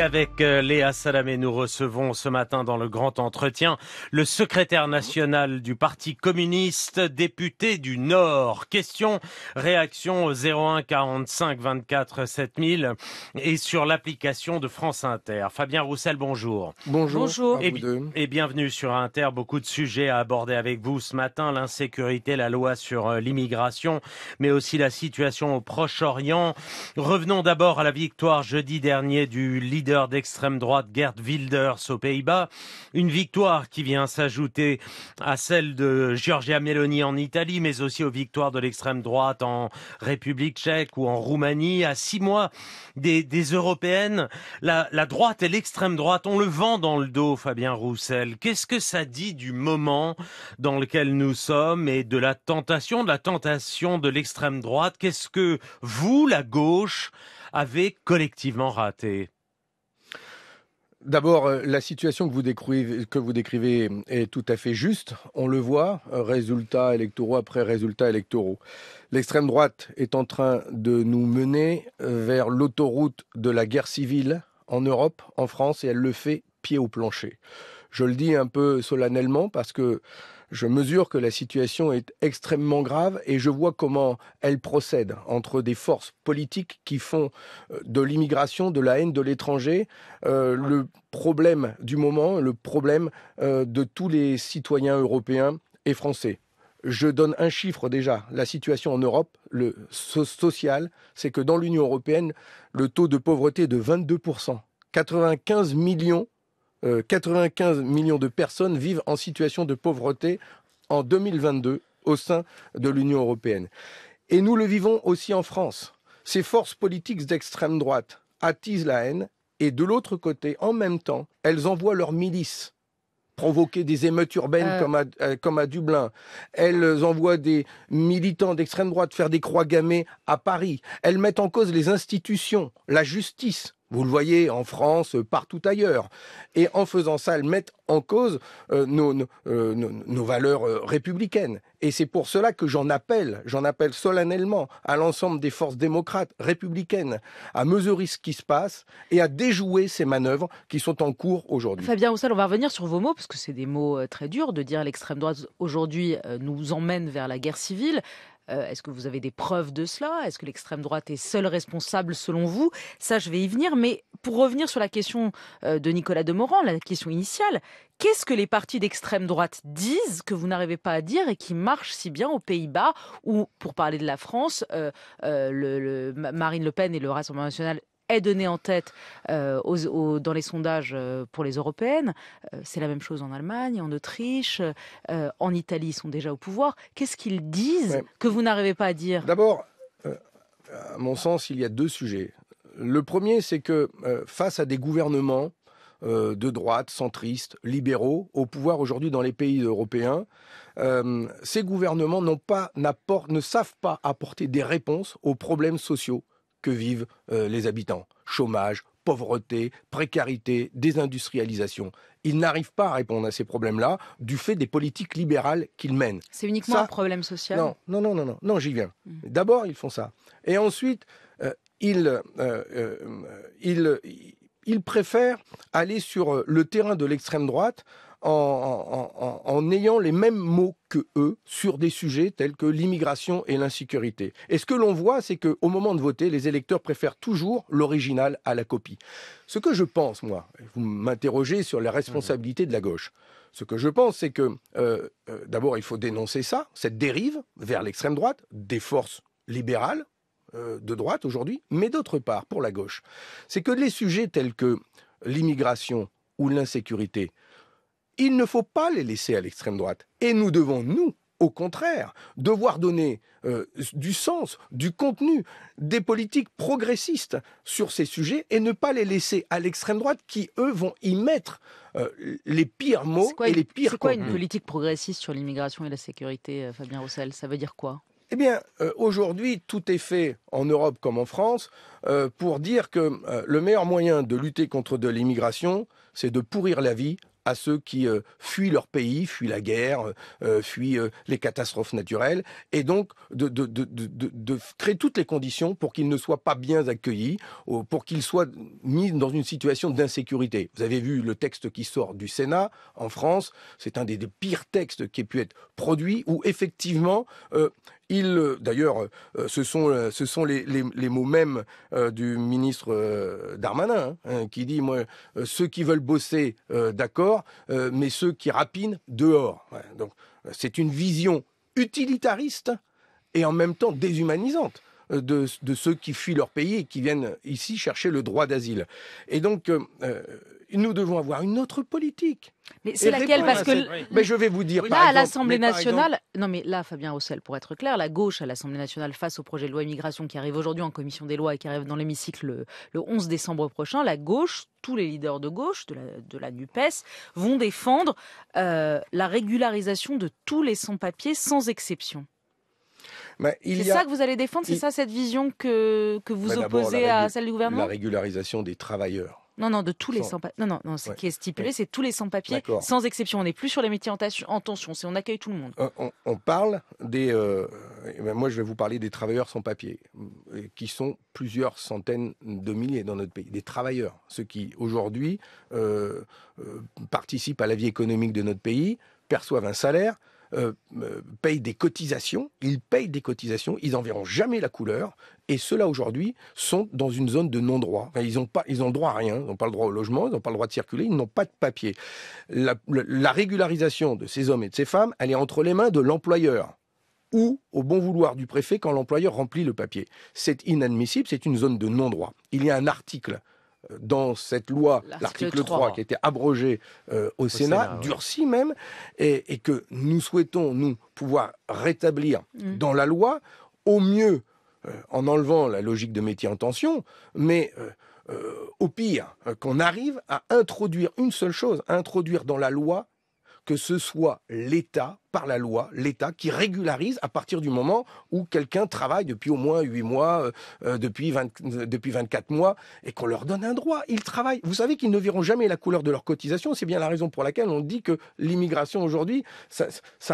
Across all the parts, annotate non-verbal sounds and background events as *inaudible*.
Avec euh, Léa Salamé, nous recevons ce matin dans le grand entretien le secrétaire national du Parti communiste, député du Nord. Question, réaction au 01 45 24 7000 et sur l'application de France Inter. Fabien Roussel, bonjour. Bonjour. Et, bienvenue sur Inter. Beaucoup de sujets à aborder avec vous ce matin. L'insécurité, la loi sur euh, l'immigration, mais aussi la situation au Proche-Orient. Revenons d'abord à la victoire jeudi dernier du leader d'extrême droite Gerd Wilders aux Pays-Bas. Une victoire qui vient s'ajouter à celle de Giorgia Meloni en Italie, mais aussi aux victoires de l'extrême droite en République tchèque ou en Roumanie. À six mois des, européennes, la, droite et l'extrême droite ont le vent dans le dos, Fabien Roussel. Qu'est-ce que ça dit du moment dans lequel nous sommes et de la tentation, de la tentation de l'extrême droite Qu'est-ce que vous, la gauche, avez collectivement raté D'abord, euh, la situation que vous, décrivez, est tout à fait juste. On le voit, euh, résultats électoraux après résultats électoraux. L'extrême droite est en train de nous mener euh, vers l'autoroute de la guerre civile en Europe, en France, et elle le fait pied au plancher. Je le dis un peu solennellement parce que je mesure que la situation est extrêmement grave et je vois comment elle procède entre des forces politiques qui font euh, de l'immigration, de la haine de l'étranger, euh, le problème du moment, le problème euh, de tous les citoyens européens et français. Je donne un chiffre déjà. La situation en Europe, le social, c'est que dans l'Union européenne, le taux de pauvreté est de 22%. 95 millions 95 euh, millions de personnes vivent en situation de pauvreté en 2022 au sein de l'Union européenne. Et nous le vivons aussi en France. Ces forces politiques d'extrême droite attisent la haine et de l'autre côté, en même temps, elles envoient leurs milices provoquer des émeutes urbaines euh. comme, à, euh, comme à Dublin. Elles envoient des militants d'extrême droite faire des croix gammées à Paris. Elles mettent en cause les institutions, la justice, vous le voyez en France, euh, partout ailleurs. Et en faisant ça, elles mettent en cause euh, euh, nos, valeurs républicaines. Et c'est pour cela que j'en appelle, j'en appelle solennellement à l'ensemble des forces démocrates, républicaines, à mesurer ce qui se passe et à déjouer ces manœuvres qui sont en cours aujourd'hui. Fabien Roussel, on va revenir sur vos mots, parce que c'est des mots très durs de dire l'extrême droite aujourd'hui nous emmène vers la guerre civile. Euh, est-ce que vous avez des preuves de cela Est-ce que l'extrême droite est seule responsable selon vous Ça, je vais y venir. Mais pour revenir sur la question euh, de Nicolas Demorand, la question initiale, qu'est-ce que les partis d'extrême droite disent que vous n'arrivez pas à dire et qui marche si bien aux Pays-Bas Ou, pour parler de la France, euh, Marine Le Pen et le Rassemblement national est donné en tête euh, dans les sondages euh, pour les européennes. Euh, c'est la même chose en Allemagne, en Autriche, en Italie, ils sont déjà au pouvoir. Qu'est-ce qu'ils disent que vous n'arrivez pas à dire D'abord, à mon sens, il y a deux sujets. Le premier, c'est que face à des gouvernements de droite, centristes, libéraux au pouvoir aujourd'hui dans les pays européens. ces gouvernements pas, ne savent pas apporter des réponses aux problèmes sociaux que vivent euh, les habitants. Chômage, pauvreté, précarité, désindustrialisation. Ils n'arrivent pas à répondre à ces problèmes-là du fait des politiques libérales qu'ils mènent. C'est uniquement un problème social Non, non, non, non, non, non j'y viens. Hmm. D'abord, ils font ça. Et ensuite, euh, euh, ils, ils préfèrent aller sur le terrain de l'extrême droite en, ayant les mêmes mots que eux sur des sujets tels que l'immigration et l'insécurité. Et ce que l'on voit, c'est qu'au moment de voter, les électeurs préfèrent toujours l'original à la copie. Ce que je pense, moi, vous m'interrogez sur la responsabilité de la gauche. Ce que je pense, c'est que euh, euh, d'abord, il faut dénoncer ça, cette dérive vers l'extrême droite des forces libérales euh, de droite aujourd'hui, mais d'autre part, pour la gauche, c'est que les sujets tels que l'immigration ou l'insécurité, il ne faut pas les laisser à l'extrême droite. Et nous devons, nous, au contraire, devoir donner euh, du sens, du contenu, des politiques progressistes sur ces sujets et ne pas les laisser à l'extrême droite qui, eux, vont y mettre euh, les pires mots et les pires... C'est quoi une politique progressiste sur l'immigration et la sécurité, euh, Fabien Roussel Ça veut dire quoi eh bien, aujourd'hui, tout est fait en Europe comme en France pour dire que le meilleur moyen de lutter contre de l'immigration, c'est de pourrir la vie à ceux qui euh, fuient leur pays, fuient la guerre, euh, euh, fuient les catastrophes naturelles, et donc de, créer toutes les conditions pour qu'ils ne soient pas bien accueillis, pour qu'ils soient mis dans une situation d'insécurité. Vous avez vu le texte qui sort du Sénat en France, c'est un des, des, pires textes qui ait pu être produit, où effectivement il, euh, d'ailleurs, euh, ce sont, euh, ce sont les, mots mêmes du ministre Darmanin hein, hein, qui dit ceux qui veulent bosser, d'accord, mais ceux qui rapinent dehors. donc, c'est une vision utilitariste et en même temps déshumanisante. Euh, de, ceux qui fuient leur pays et qui viennent ici chercher le droit d'asile. Et donc, euh, euh, nous devons avoir une autre politique. Mais c'est laquelle Parce que mais je vais vous dire. à l'Assemblée nationale, non, mais là, Fabien Roussel, pour être clair, la gauche à l'Assemblée nationale face au projet de loi immigration qui arrive aujourd'hui en commission des lois et qui arrive dans l'hémicycle le, 11 décembre prochain, la gauche, tous les leaders de gauche de la, Nupes vont défendre la régularisation de tous les sans-papiers sans exception. Bah, c'est ça que vous allez défendre, c'est ça cette vision que, que vous bah, opposez à celle du gouvernement La régularisation des travailleurs. Non, non, de tous les sans papiers. Non, non, non, ce qui est stipulé, c'est tous les sans-papiers, sans exception. On n'est plus sur les métiers en, tension, c'est on accueille tout le monde. On, parle des. Euh, eh ben, moi, je vais vous parler des travailleurs sans papiers, qui sont plusieurs centaines de milliers dans notre pays. Des travailleurs, ceux qui, aujourd'hui, euh, euh, participent à la vie économique de notre pays, perçoivent un salaire, euh, euh, payent des cotisations, ils payent des cotisations, ils n'en verront jamais la couleur, et ceux-là aujourd'hui sont dans une zone de non-droit. ils n'ont pas, ils ont le droit à rien, ils n'ont pas le droit au logement, ils n'ont pas le droit de circuler, ils n'ont pas de papier. la régularisation de ces hommes et de ces femmes, elle est entre les mains de l'employeur ou au bon vouloir du préfet quand l'employeur remplit le papier. C'est inadmissible, c'est une zone de non-droit. Il y a un article dans cette loi, l'article 3, qui a été abrogé euh, au, Sénat, durci même, et, que nous souhaitons, nous, pouvoir rétablir mm. dans la loi, au mieux euh, en enlevant la logique de métier en tension, mais euh, au pire, qu'on arrive à introduire une seule chose, à introduire dans la loi que ce soit l'État par la loi, l'État, qui régularise à partir du moment où quelqu'un travaille depuis au moins 8 mois, euh, euh, depuis, 24 euh, mois, et qu'on leur donne un droit. Ils travaillent. Vous savez qu'ils ne verront jamais la couleur de leur cotisation. C'est bien la raison pour laquelle on dit que l'immigration aujourd'hui, ça,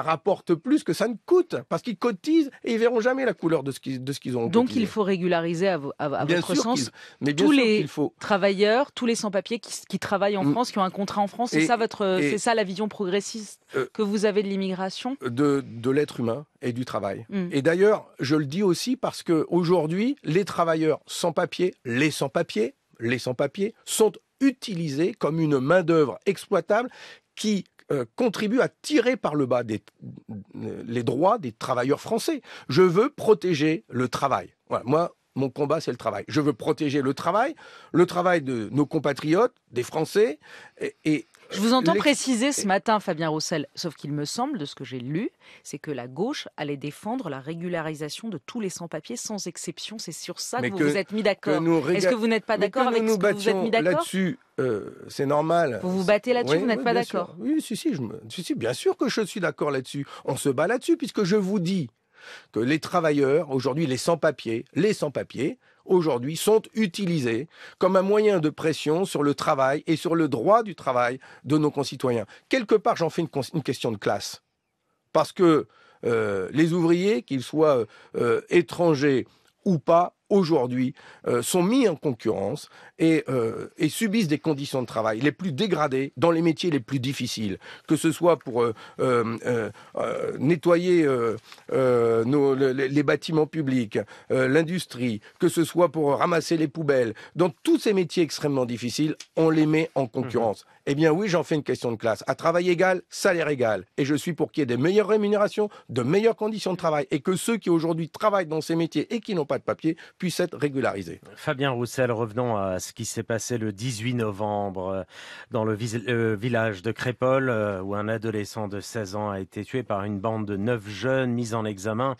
rapporte plus que ça ne coûte, parce qu'ils cotisent et ils verront jamais la couleur de ce qu'ils, de ce qu'ils ont. Donc il faut régulariser à, votre sens mais tous les travailleurs, tous les sans-papiers qui, travaillent en mm. France, qui ont un contrat en France. C'est ça ça la vision progressiste que vous avez de l'immigration de, l'être humain et du travail. Hmm. Et d'ailleurs, je le dis aussi parce que aujourd'hui, les travailleurs sans papier, les sans papiers, les sans papiers sont utilisés comme une main d'œuvre exploitable qui euh, contribue à tirer par le bas des, les droits des travailleurs français. Je veux protéger le travail. moi, mon combat, c'est le travail. Je veux protéger le travail, le travail de nos compatriotes, des Français, et je vous entends préciser ce matin, Fabien Roussel, sauf qu'il me semble, de ce que j'ai lu, c'est que la gauche allait défendre la régularisation de tous les sans-papiers sans exception. C'est sur ça que, vous vous êtes mis d'accord. Est-ce que vous n'êtes pas d'accord avec ce que vous êtes mis d'accord là-dessus euh, c'est normal. Vous vous battez là-dessus, vous n'êtes pas d'accord Oui, si, si, bien sûr que je suis d'accord là-dessus. On se bat là-dessus, puisque je vous dis que les travailleurs, aujourd'hui les sans-papiers, les sans-papiers, aujourd'hui sont utilisés comme un moyen de pression sur le travail et sur le droit du travail de nos concitoyens. Quelque part, j'en fais une, question de classe. Parce que euh, les ouvriers, qu'ils soient euh, euh, étrangers ou pas, aujourd'hui euh, sont mis en concurrence euh, et, subissent des conditions de travail les plus dégradées dans les métiers les plus difficiles, que ce soit pour euh, nettoyer les, bâtiments publics, l'industrie, que ce soit pour ramasser les poubelles. Dans tous ces métiers extrêmement difficiles, on les met en mhm. concurrence. Eh bien oui, j'en fais une question de classe. À travail égal, salaire égal. Et je suis pour qu'il y ait des meilleures rémunérations, de meilleures conditions de travail et que ceux qui aujourd'hui travaillent dans ces métiers et qui n'ont pas de papier puissent être régularisés. Fabien Roussel, revenons à ce qui s'est passé le 18 novembre euh, dans le euh, village de Crépole euh, où un adolescent de 16 ans a été tué par une bande de 9 jeunes mis en examen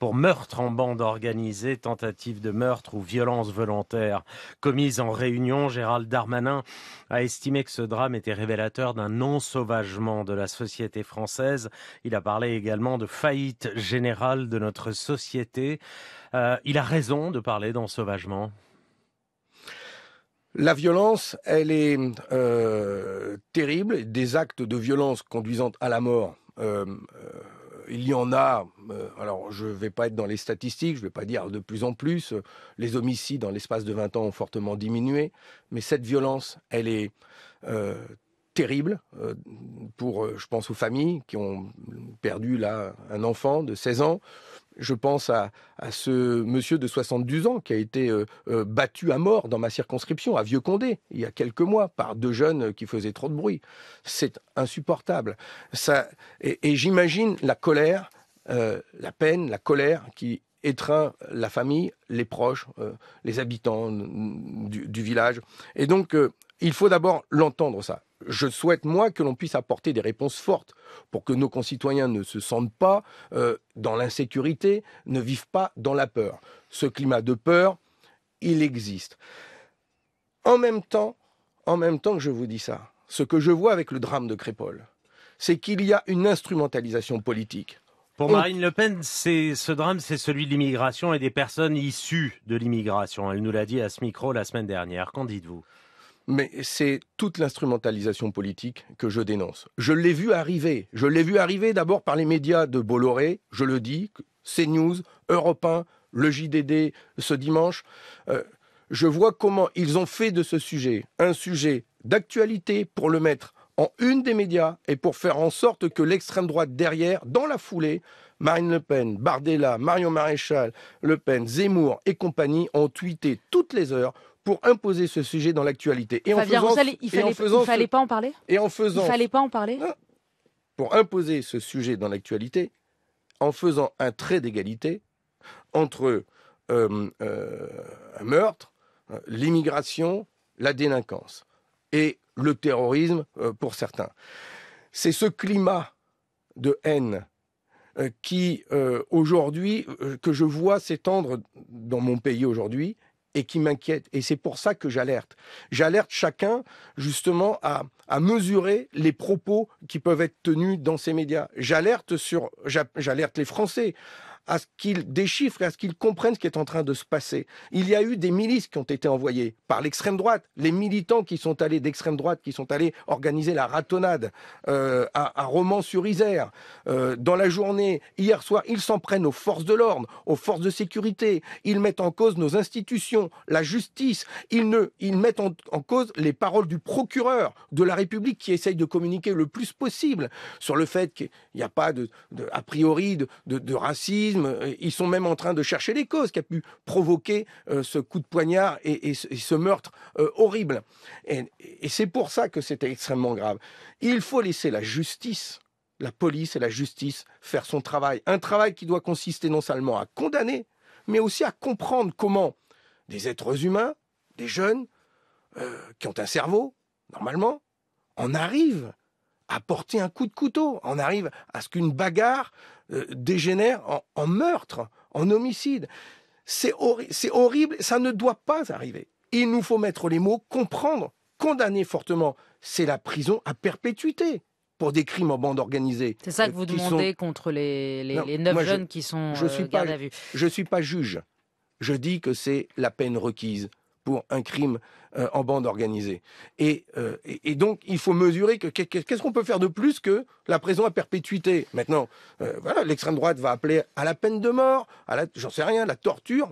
pour meurtre en bande organisée, tentative de meurtre ou violence volontaire commise en réunion. Gérald Darmanin a estimé que ce drame était révélateur d'un non-sauvagement de la société française. Il a parlé également de faillite générale de notre société. Euh, il a raison de parler d'ensauvagement. La violence, elle est euh, terrible. Des actes de violence conduisant à la mort, euh, il y en a. alors, je ne vais pas être dans les statistiques, je ne vais pas dire de plus en plus. les homicides dans l'espace de 20 ans ont fortement diminué. Mais cette violence, elle est euh, terrible euh, pour, euh, je pense, aux familles qui ont perdu là un enfant de 16 ans. Je pense à, ce monsieur de 72 ans qui a été battu à mort dans ma circonscription, à Vieux-Condé, il y a quelques mois, par deux jeunes qui faisaient trop de bruit. C'est insupportable. Ça, et, j'imagine la colère, la peine, la colère qui étreint la famille, les proches, les habitants du, du, village. Et donc, il faut d'abord l'entendre ça. Je souhaite, moi, que l'on puisse apporter des réponses fortes pour que nos concitoyens ne se sentent pas euh, dans l'insécurité, ne vivent pas dans la peur. Ce climat de peur, il existe. En même temps, en même temps que je vous dis ça, ce que je vois avec le drame de Crépole, c'est qu'il y a une instrumentalisation politique. Pour Marine Le Pen, ce drame, c'est celui de l'immigration et des personnes issues de l'immigration. Elle nous l'a dit à ce micro la semaine dernière. Qu'en dites-vous mais c'est toute l'instrumentalisation politique que je dénonce. Je l'ai vu arriver. Je l'ai vu arriver d'abord par les médias de Bolloré, je le dis, CNews, Europe 1, le JDD ce dimanche. Euh, je vois comment ils ont fait de ce sujet un sujet d'actualité pour le mettre en une des médias et pour faire en sorte que l'extrême droite derrière, dans la foulée, Marine Le Pen, Bardella, Marion Maréchal, Le Pen, Zemmour et compagnie ont tweeté toutes les heures pour imposer ce sujet dans l'actualité. Et, en faisant, il fallait, pas en parler Et en faisant... Il fallait pas en parler ah. Pour imposer ce sujet dans l'actualité, en faisant un trait d'égalité entre euh, euh, un meurtre, l'immigration, la délinquance et le terrorisme euh, pour certains. C'est ce climat de haine qui, aujourd'hui, que je vois s'étendre dans mon pays aujourd'hui, et qui m'inquiète. Et c'est pour ça que j'alerte. J'alerte chacun justement à, mesurer les propos qui peuvent être tenus dans ces médias. J'alerte sur, j'alerte les Français à ce qu'ils déchiffrent et à ce qu'ils comprennent ce qui est en train de se passer. Il y a eu des milices qui ont été envoyées par l'extrême droite, les militants qui sont allés d'extrême droite, qui sont allés organiser la ratonnade euh, à, à Romans-sur-Isère. Euh, dans la journée, hier soir, ils s'en prennent aux forces de l'ordre, aux forces de sécurité. Ils mettent en cause nos institutions, la justice. Ils, ne, ils mettent en, cause les paroles du procureur de la République qui essaye de communiquer le plus possible sur le fait qu'il n'y a pas de, a priori de racisme euh, ils sont même en train de chercher les causes qui a pu provoquer euh, ce coup de poignard et, ce meurtre euh, horrible. Et, c'est pour ça que c'était extrêmement grave. Il faut laisser la justice, la police et la justice faire son travail. Un travail qui doit consister non seulement à condamner, mais aussi à comprendre comment des êtres humains, des jeunes, qui ont un cerveau, normalement, en arrivent à porter un coup de couteau. On arrive à ce qu'une bagarre euh, dégénère en, meurtre, en homicide. C'est horrible, ça ne doit pas arriver. Il nous faut mettre les mots, comprendre, condamner fortement. C'est la prison à perpétuité pour des crimes en bande organisée. C'est ça que euh, vous demandez contre les, neuf jeunes qui sont je suis euh, pas, à vue. Je ne suis pas juge. Je dis que c'est la peine requise pour un crime euh, en bande organisée. Euh, et, et, donc, il faut mesurer que qu'est-ce qu'on peut faire de plus que la prison à perpétuité. Maintenant, euh, voilà, l'extrême droite va appeler à la peine de mort, à la, j'en sais rien, la torture.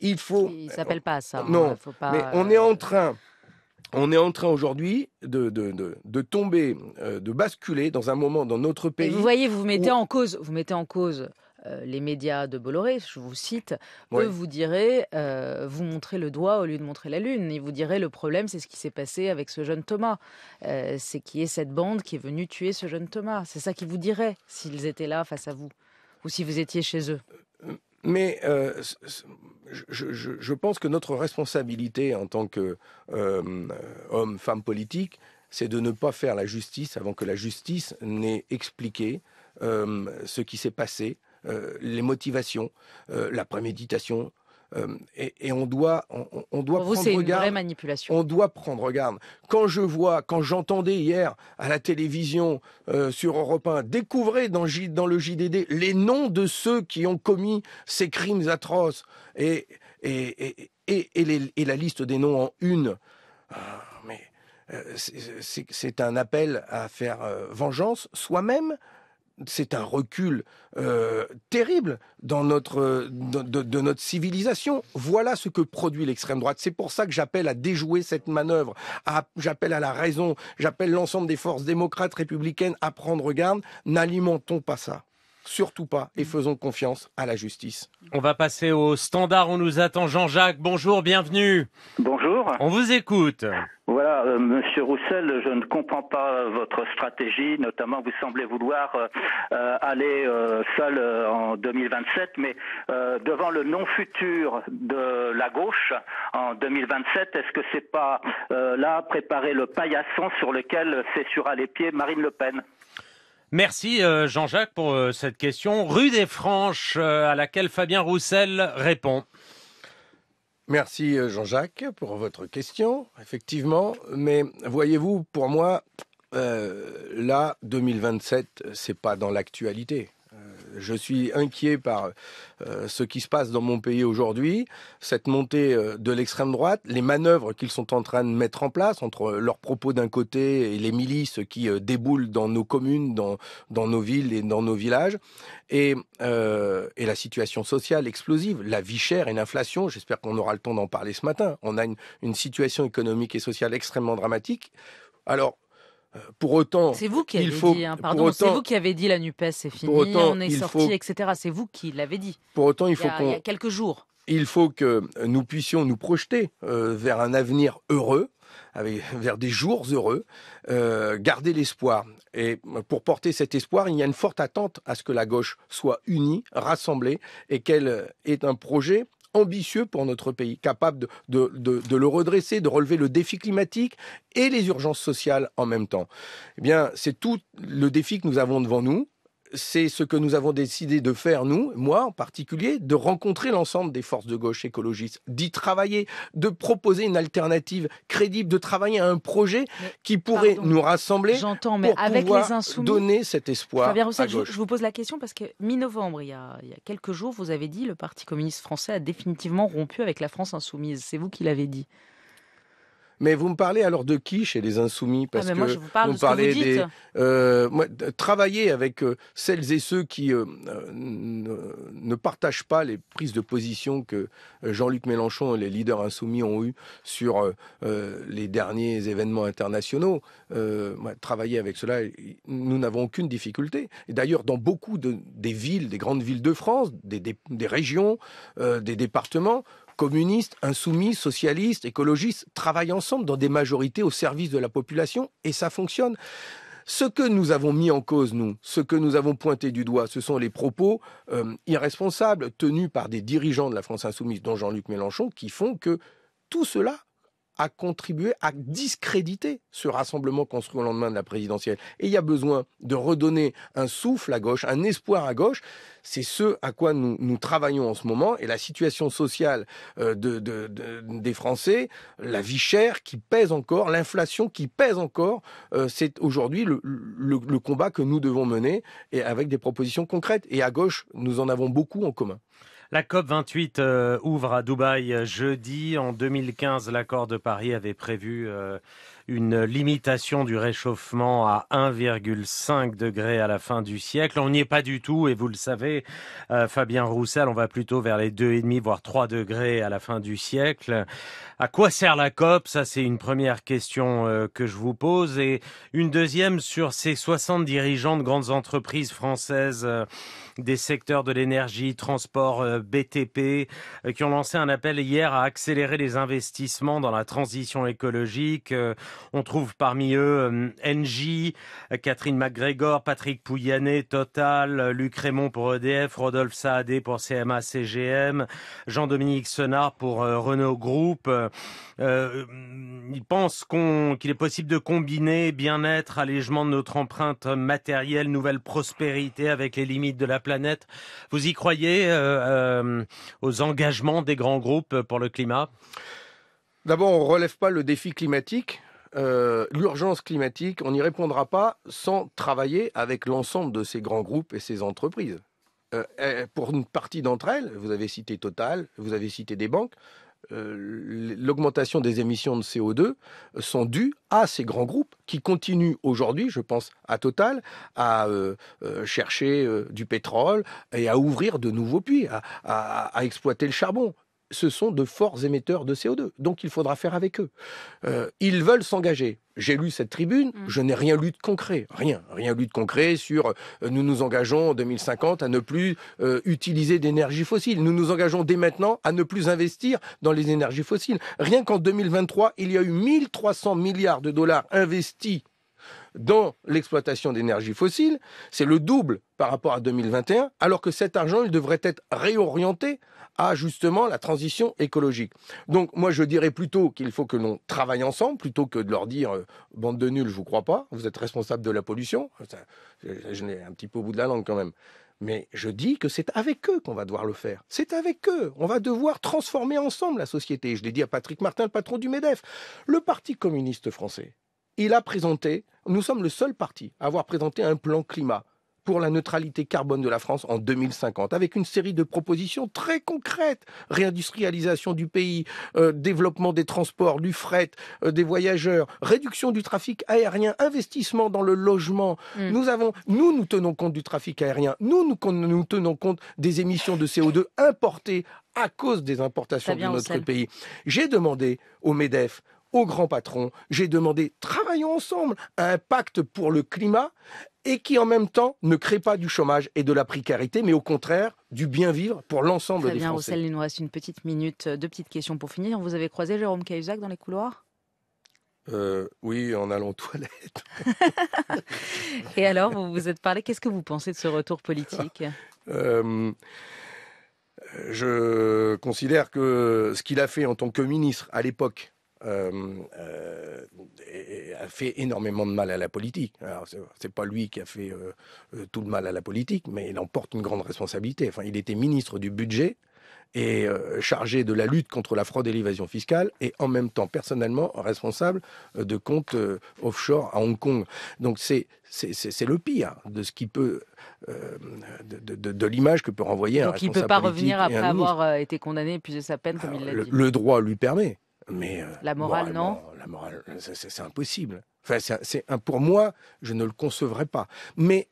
Il faut. Il s'appelle pas ça. Hein, non. Faut pas, mais on est en train. On est en train aujourd'hui de, de, de, de, tomber, de basculer dans un moment dans notre pays. vous voyez, vous mettez en cause, vous mettez en cause euh, les médias de Bolloré, je vous cite, vous diraient, euh, vous montrez le doigt au lieu de montrer la lune. Ils vous diraient, le problème, c'est ce qui s'est passé avec ce jeune Thomas. Euh, c'est qui est cette bande qui est venue tuer ce jeune Thomas. C'est ça qu'ils vous diraient s'ils étaient là face à vous, ou si vous étiez chez eux. Mais je, pense que notre responsabilité en tant que homme, femme politique, c'est de ne pas faire la justice avant que la justice n'ait expliqué ce qui s'est passé euh, les motivations, euh, la préméditation, euh, et, on doit, on, doit prendre vous, garde. Une vraie manipulation. On doit prendre garde. Quand je vois, quand j'entendais hier à la télévision sur Europe 1, découvrez dans, le JDD les noms de ceux qui ont commis ces crimes atroces et, la liste des noms en une. Ah, mais c'est un appel à faire vengeance soi-même, c'est un recul euh, terrible euh, de, notre civilisation. Voilà ce que produit l'extrême droite. C'est pour ça que j'appelle à déjouer cette manœuvre. J'appelle à la raison. J'appelle l'ensemble des forces démocrates républicaines à prendre garde. N'alimentons pas ça surtout pas, et mm. faisons confiance à la justice. On va passer au standard, on nous attend. Jean-Jacques, bonjour, bienvenue. Bonjour. On vous écoute. Voilà, euh, Monsieur Roussel, je ne comprends pas votre stratégie. Notamment, vous semblez vouloir euh, euh, aller seul en 2027, mais devant le non futur de la gauche en 2027, est-ce que c'est pas là préparer le paillasson sur lequel cessera les pieds Marine Le Pen Merci euh, Jean-Jacques pour euh, cette question. Rue des Franches, euh, à laquelle Fabien Roussel répond. Merci Jean-Jacques pour votre question, effectivement. Mais voyez-vous, pour moi, là, 2027, c'est pas dans l'actualité je suis inquiet par euh, ce qui se passe dans mon pays aujourd'hui, cette montée euh, de l'extrême droite, les manœuvres qu'ils sont en train de mettre en place entre leurs propos d'un côté et les milices qui euh, déboulent dans nos communes, dans, nos villes et dans nos villages, et, la situation sociale explosive, la vie chère et l'inflation, j'espère qu'on aura le temps d'en parler ce matin, on a une situation économique et sociale extrêmement dramatique. Alors, euh, c'est vous qui avez dit. Hein, c'est vous qui avez dit la Nupes, c'est fini, on est sorti, etc. C'est vous qui l'avez dit. Pour autant, il faut y a quelques jours. Il faut que nous puissions nous projeter euh, vers un avenir heureux, *laughs* vers des jours heureux, euh, garder l'espoir. Et pour porter cet espoir, il y a une forte attente à ce que la gauche soit unie, rassemblée, et qu'elle ait un projet ambitieux pour notre pays, capable de, le redresser, de relever le défi climatique et les urgences sociales en même temps. Eh bien, c'est tout le défi que nous avons devant nous c'est ce que nous avons décidé de faire, nous, moi en particulier, de rencontrer l'ensemble des forces de gauche écologistes, d'y travailler, de proposer une alternative crédible, de travailler à un projet qui pourrait nous rassembler J'entends, mais pour avec pouvoir donner cet espoir à gauche. Je, vous pose la question parce que mi-novembre, il, il, y a quelques jours, vous avez dit le Parti communiste français a définitivement rompu avec la France insoumise. C'est vous qui l'avez dit. Mais vous me parlez alors de qui chez les Insoumis ah, Parce moi, que je vous parle parlez travailler avec euh, celles et ceux qui euh, ne, partagent pas les prises de position que euh, Jean-Luc Mélenchon et les leaders insoumis ont eues sur les derniers événements internationaux. travailler avec cela, nous n'avons aucune difficulté. Et d'ailleurs, dans beaucoup des villes, des grandes villes de France, des régions, des départements, communistes, insoumis, socialistes, écologistes travaillent ensemble dans des majorités au service de la population et ça fonctionne. Ce que nous avons mis en cause, nous, ce que nous avons pointé du doigt, ce sont les propos euh, irresponsables tenus par des dirigeants de la France insoumise, dont Jean-Luc Mélenchon, qui font que tout cela a contribué à discréditer ce rassemblement construit au lendemain de la présidentielle. Et il y a besoin de redonner un souffle à gauche, un espoir à gauche. C'est ce à quoi nous, travaillons en ce moment. Et la situation sociale euh, des Français, la vie chère qui pèse encore, l'inflation qui pèse encore, euh, c'est aujourd'hui le, le combat que nous devons mener et avec des propositions concrètes. Et à gauche, nous en avons beaucoup en commun. La COP28 euh, ouvre à Dubaï euh, jeudi. En 2015, l'accord de Paris avait prévu euh, une limitation du réchauffement à 1,5 degré à la fin du siècle. On n'y est pas du tout et vous le savez, euh, Fabien Roussel, on va plutôt vers les 2,5 voire 3 degrés à la fin du siècle. À quoi sert la COP Ça, c'est une première question euh, que je vous pose. Et une deuxième sur ces 60 dirigeants de grandes entreprises françaises euh, des secteurs de l'énergie, transport, BTP, qui ont lancé un appel hier à accélérer les investissements dans la transition écologique on trouve parmi eux euh, NJ, Catherine McGregor, Patrick Pouyanné, Total, Luc Raymond pour EDF, Rodolphe Saadé pour CMA CGM, Jean-Dominique Senard pour euh, Renault Group. Euh, ils pensent qu'il est possible de combiner bien-être, allègement de notre empreinte matérielle, nouvelle prospérité avec les limites de la planète. Vous y croyez aux engagements des grands groupes pour le climat D'abord, on ne relève pas le défi climatique. Euh, l'urgence climatique, on n'y répondra pas sans travailler avec l'ensemble de ces grands groupes et ces entreprises. Euh, eh, pour une partie d'entre elles, vous avez cité Total, vous avez cité des banques, euh, l'augmentation des émissions de CO2 sont dues à ces grands groupes qui continuent aujourd'hui, je pense à Total, à chercher du pétrole et à ouvrir de nouveaux puits, à exploiter le charbon ce sont de forts émetteurs de CO2, donc il faudra faire avec eux. Euh, ils veulent s'engager. J'ai lu cette tribune, mm. je n'ai rien lu de concret, rien, rien lu de concret sur euh, nous nous engageons en 2050 à ne plus euh, utiliser d'énergie fossile, nous nous engageons dès maintenant à ne plus investir dans les énergies fossiles. Rien qu'en 2023, il y a eu 1300 milliards de dollars investis dans l'exploitation d'énergie fossile, c'est le double par rapport à 2021, alors que cet argent, il devrait être réorienté à justement la transition écologique. Donc moi, je dirais plutôt qu'il faut que l'on travaille ensemble, plutôt que de leur dire, euh, bande de nuls, je vous crois pas, vous êtes responsable de la pollution. je, je l'ai un petit peu au bout de la langue quand même. Mais je dis que c'est avec eux qu'on va devoir le faire. C'est avec eux. On va devoir transformer ensemble la société. Je l'ai dit à Patrick Martin, le patron du MEDEF. Le Parti communiste français, il a présenté, nous sommes le seul parti à avoir présenté un plan climat pour la neutralité carbone de la France en 2050, avec une série de propositions très concrètes. Réindustrialisation du pays, euh, développement des transports, du fret, euh, des voyageurs, réduction du trafic aérien, investissement dans le logement. Mm. Nous avons, nous, nous tenons compte du trafic aérien. Nous, nous, nous tenons compte des émissions de CO2 importées à cause des importations de notre pays. J'ai demandé au MEDEF au grand patron, j'ai demandé, travaillons ensemble, un pacte pour le climat et qui en même temps ne crée pas du chômage et de la précarité, mais au contraire du bien vivre pour l'ensemble des bien, Français. Roussel, il nous reste une petite minute, euh, deux petites questions pour finir. Vous avez croisé Jérôme Cahuzac dans les couloirs euh, oui, en allant aux toilettes. *laughs* et alors, vous vous êtes parlé, qu'est-ce que vous pensez de ce retour politique euh, Je considère que ce qu'il a fait en tant que ministre à l'époque, euh, euh, a fait énormément de mal à la politique. Alors, c'est pas lui qui a fait euh, tout le mal à la politique, mais il en porte une grande responsabilité. Enfin, il était ministre du budget et chargé de la lutte contre la fraude et l'évasion fiscale, et en même temps personnellement responsable de comptes offshore à Hong Kong. Donc c'est le pire de ce qui peut de, de, l'image que peut renvoyer Donc un Donc il ne peut pas revenir après avoir été condamné et épuisé sa peine comme ah, il l'a dit. Le droit lui permet mais euh, la morale, non La morale, c'est impossible. Enfin, pour moi, je ne le concevrais pas. Mais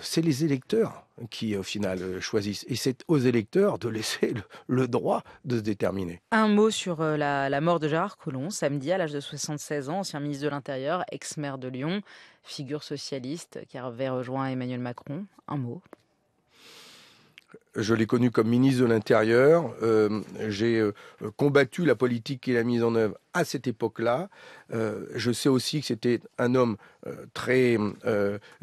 c'est les électeurs qui, au final, euh, choisissent. Et c'est aux électeurs de laisser le, droit de se déterminer. Un mot sur euh, la, mort de Gérard Collomb, samedi, à l'âge de 76 ans, ancien ministre de l'Intérieur, ex-maire de Lyon, figure socialiste qui avait rejoint Emmanuel Macron. Un mot je l'ai connu comme ministre de l'Intérieur. Euh, j'ai euh, combattu la politique qu'il a mise en œuvre à cette époque-là. Euh, je sais aussi que c'était un homme très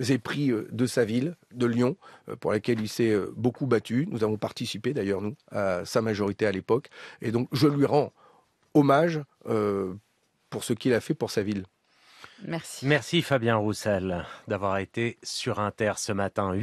épris de sa ville, de Lyon, pour laquelle il s'est beaucoup battu. Nous avons participé d'ailleurs, nous, à sa majorité à l'époque. Et donc, je lui rends hommage pour ce qu'il a fait pour sa ville. Merci. Merci Fabien Roussel d'avoir été sur Inter ce matin.